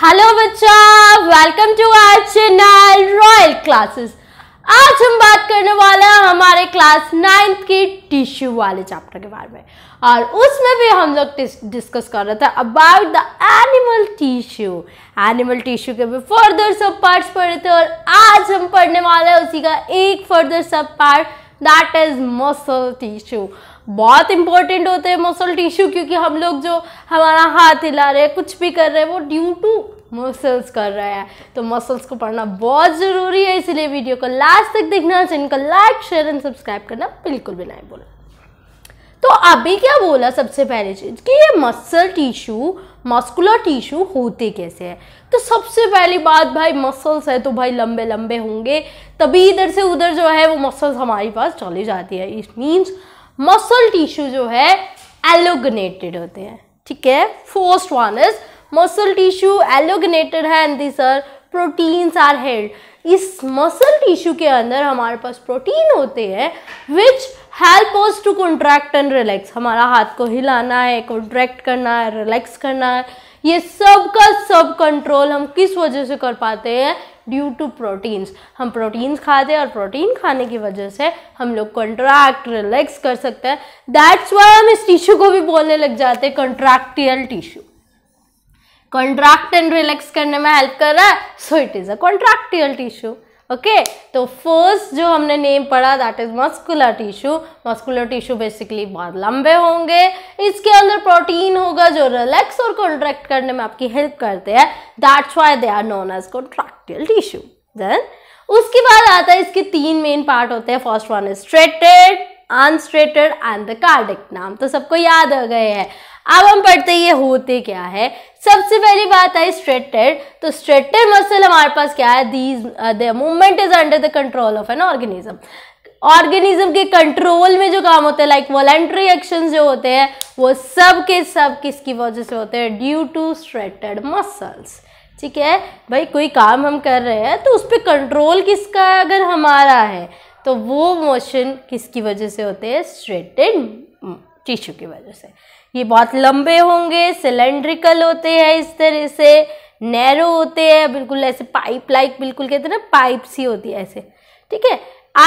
Hello बच्चा welcome to our channel royal classes आज हम बात करने वाले हैं हमारे क्लास नाइन्थ के टिश्यू वाले चैप्टर के बारे में और उसमें भी हम लोग डिस्कस कर रहे थे about the animal tissue animal tissue के भी फर्दर सब पार्ट्स पढ़े थे और आज हम पढ़ने वाले हैं उसी का एक further sub part that is muscle tissue बहुत इंपॉर्टेंट होते हैं मसल टिश्यू क्योंकि हम लोग जो हमारा हाथ हिला रहे हैं कुछ भी कर रहे हैं वो ड्यू टू मसल्स कर रहा है तो मसल्स को पढ़ना बहुत ज़रूरी है इसलिए वीडियो को लास्ट तक देखना चैनल को लाइक शेयर एंड सब्सक्राइब करना बिल्कुल भी नहीं भूलें तो अभी क्या बोला सबसे पहले चीज़ कि ये मसल टिश्यू मस्कुलर टिश्यू होते कैसे हैं तो सबसे पहली बात भाई मसल्स है तो भाई लंबे लंबे होंगे तभी इधर से उधर जो है वो मसल्स हमारे पास चली जाती है इट मीन्स मसल टिश्यू जो है एलोगनेटेड होते हैं ठीक है first one is muscle tissue elongated है and this are proteins are held इस मसल टिश्यू के अंदर हमारे पास प्रोटीन होते हैं which help us to contract and relax हमारा हाथ को हिलाना है कॉन्ट्रैक्ट करना है रिलैक्स करना है ये सब का सब कंट्रोल हम किस वजह से कर पाते हैं ड्यू टू प्रोटीन्स हम प्रोटीन्स खाते हैं और प्रोटीन खाने की वजह से हम लोग कंट्रैक्ट रिलैक्स कर सकते हैं दैट्स वाई हम इस टिश्यू को भी बोलने लग जाते हैं contractile tissue contract and relax करने में हेल्प कर रहा है so it is a contractile tissue okay तो फर्स्ट जो हमने नेम पढ़ा that is muscular tissue muscular tissue basically बहुत लंबे होंगे इसके अंदर प्रोटीन होगा जो रिलैक्स और कॉन्ट्रैक्ट करने में आपकी हेल्प करते हैं that's why they are known as contractile tissue then उसके बाद आता है इसके तीन मेन पार्ट होते हैं first one is striated unstriated and the cardiac नाम तो सबको याद आ गए हैं अब हम पढ़ते ये होते क्या है सबसे पहली बात आई स्ट्रेटर तो स्ट्रेटर मसल हमारे पास क्या है these the movement is under the control of an organism organism के कंट्रोल में जो काम होते हैं लाइक वॉलेंट्री एक्शन जो होते हैं वो सब के सब किसकी वजह से होते हैं ड्यू टू स्ट्रेटेड मसल्स ठीक है भाई कोई काम हम कर रहे हैं तो उस पर कंट्रोल किसका अगर हमारा है तो वो मोशन किसकी वजह से होते हैं स्ट्रेटेड टिश्यू की वजह से ये बहुत लंबे होंगे सिलेंड्रिकल होते हैं इस तरह से नैरो होते हैं बिल्कुल ऐसे पाइप लाइक बिल्कुल कहते हैं ना पाइप सी होती है ऐसे ठीक है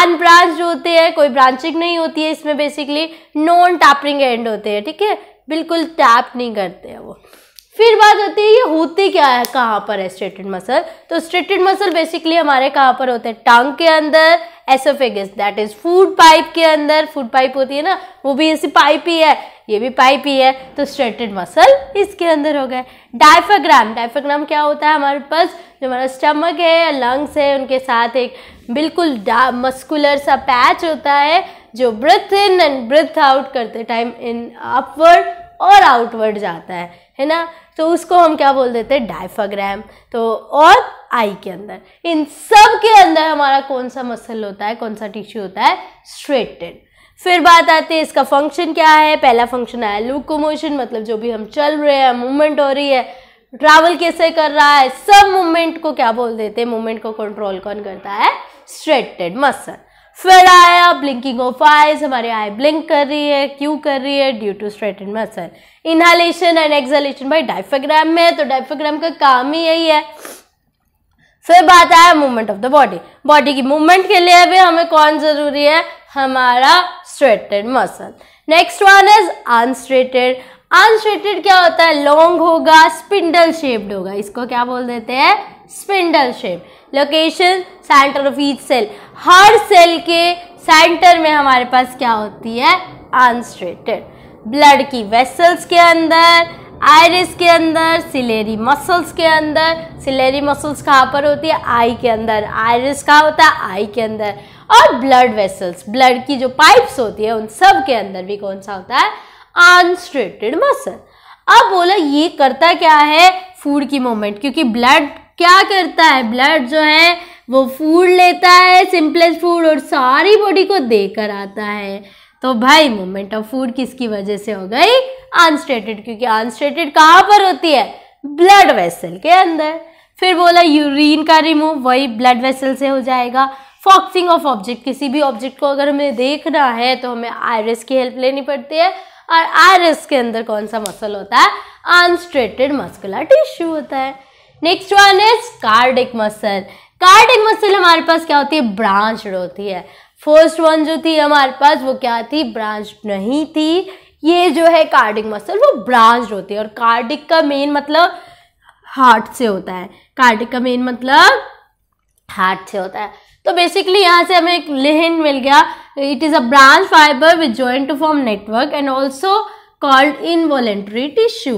अनब्रांच होते हैं कोई ब्रांचिंग नहीं होती है इसमें बेसिकली नॉन टैपरिंग एंड होते हैं ठीक है ठीके? बिल्कुल टैप नहीं करते हैं वो फिर बात होती है ये होते क्या है कहाँ पर है स्ट्रेटेड मसल तो स्ट्रेटेड मसल बेसिकली हमारे कहाँ पर होते हैं टांग के अंदर oesophagus that is food pipe के अंदर फूड पाइप होती है ना वो भी ऐसी पाइप ही है ये भी पाइप ही है तो स्ट्रेटेड मसल इसके अंदर हो गए डायफाग्राम डायफाग्राम क्या होता है हमारे पास जो हमारा स्टमक है लंग्स है उनके साथ एक बिल्कुल मस्कुलर सा पैच होता है जो breathe in and breathe out करते टाइम इन अपवर्ड और आउटवर्ड जाता है है ना तो उसको हम क्या बोल देते हैं डायफाग्राम तो और आई के अंदर इन सब के अंदर हमारा कौन सा मसल होता है कौन सा टिश्यू होता है स्ट्रेटेड फिर बात आती है इसका फंक्शन क्या है पहला फंक्शन आया लूकोमोशन मतलब जो भी हम चल रहे हैं मूवमेंट हो रही है ट्रैवल कैसे कर रहा है सब मूवमेंट को क्या बोल देते हैं मूवमेंट को कंट्रोल कौन करता है स्ट्रेटेड मसल फिर आया ब्लिंकिंग ऑफ आईज हमारे आई ब्लिंक कर रही है क्यों कर रही है due to striated muscle inhalation and exhalation by diaphragm में तो डाइफाग्राम का काम ही यही है फिर बात आया movement of the body body की मूवमेंट के लिए भी हमें कौन जरूरी है हमारा striated muscle next one is unstriated unstriated क्या होता है लॉन्ग होगा स्पिंडल शेप्ड होगा इसको क्या बोल देते हैं spindle shape location centre of each cell हर सेल के सेंटर में हमारे पास क्या होती है आंसट्रेटेड ब्लड की वेसल्स के अंदर आयरिस के अंदर सिलेरी मसल्स के अंदर सिलेरी मसल्स कहाँ पर होती है आई के अंदर आयरिस कहाँ होता है आई के अंदर और ब्लड वेसल्स ब्लड की जो पाइप्स होती है उन सब के अंदर भी कौन सा होता है आंस्ट्रेटेड मसल अब बोला ये करता क्या है फूड की मूवमेंट क्योंकि ब्लड क्या करता है ब्लड जो है वो फूड लेता है सिंपलेस्ट फूड और सारी बॉडी को देकर आता है तो भाई मूवमेंट ऑफ फूड किसकी वजह से हो गई अनस्टेटेड क्योंकि अनस्टेटेड कहाँ पर होती है ब्लड वेसल के अंदर फिर बोला यूरिन का रिमूव वही ब्लड वेसल से हो जाएगा फॉक्सिंग ऑफ ऑब्जेक्ट किसी भी ऑब्जेक्ट को अगर हमें देखना है तो हमें आयरस की हेल्प लेनी पड़ती है और आयरस के अंदर कौन सा मसल होता है अनस्ट्रेटेड मस्कुलर टिश्यू होता है next one is cardiac muscle cardiac muscle हमारे पास क्या होती है ब्रांच होती है फर्स्ट वन जो थी हमारे पास वो क्या थी ब्रांच नहीं थी ये जो है कार्डिक मसल वो ब्रांच होती है और कार्डिक का मेन मतलब हार्ट से होता है कार्डिक का मेन मतलब हार्ट से होता है तो बेसिकली यहाँ से हमें एक लेहन मिल गया it is a branch fibre with joint to form network and also called involuntary tissue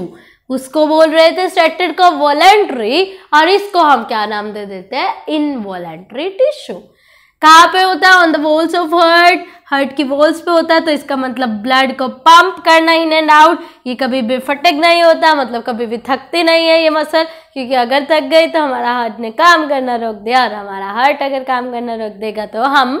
उसको बोल रहे थे स्ट्रेटेड को वॉलेंट्री और इसको हम क्या नाम दे देते हैं वॉलेंट्री टिश्यू कहाँ पे होता है on the walls of heart heart की वॉल्स पे होता है तो इसका मतलब ब्लड को पंप करना इन एंड आउट ये कभी भी फटक नहीं होता मतलब कभी भी थकती नहीं है ये मसल क्योंकि अगर थक गई तो हमारा हार्ट ने काम करना रोक दिया और हमारा हार्ट अगर काम करना रोक देगा तो हम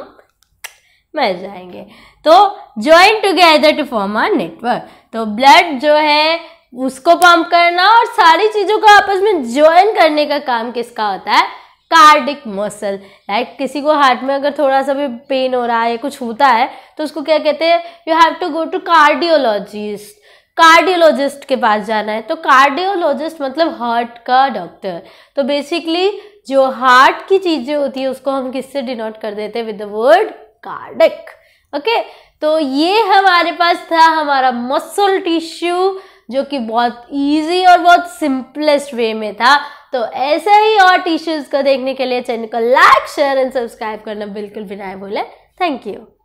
मर जाएंगे तो join together to form are network तो ब्लड जो है उसको पंप करना और सारी चीज़ों को आपस में ज्वाइन करने का काम किसका होता है कार्डिक मसल लाइक किसी को हार्ट में अगर थोड़ा सा भी पेन हो रहा है कुछ होता है तो उसको क्या कहते हैं you have to go to cardiologist cardiologist के पास जाना है तो कार्डियोलॉजिस्ट मतलब हार्ट का डॉक्टर तो बेसिकली जो हार्ट की चीज़ें होती है उसको हम किससे डिनोट कर देते हैं with the word cardiac okay तो ये हमारे पास था हमारा मसल टिश्यू जो कि बहुत इजी और बहुत सिंपलेस्ट वे में था तो ऐसे ही और टीचर्स को देखने के लिए चैनल को लाइक शेयर एंड सब्सक्राइब करना बिल्कुल भी ना भूलें थैंक यू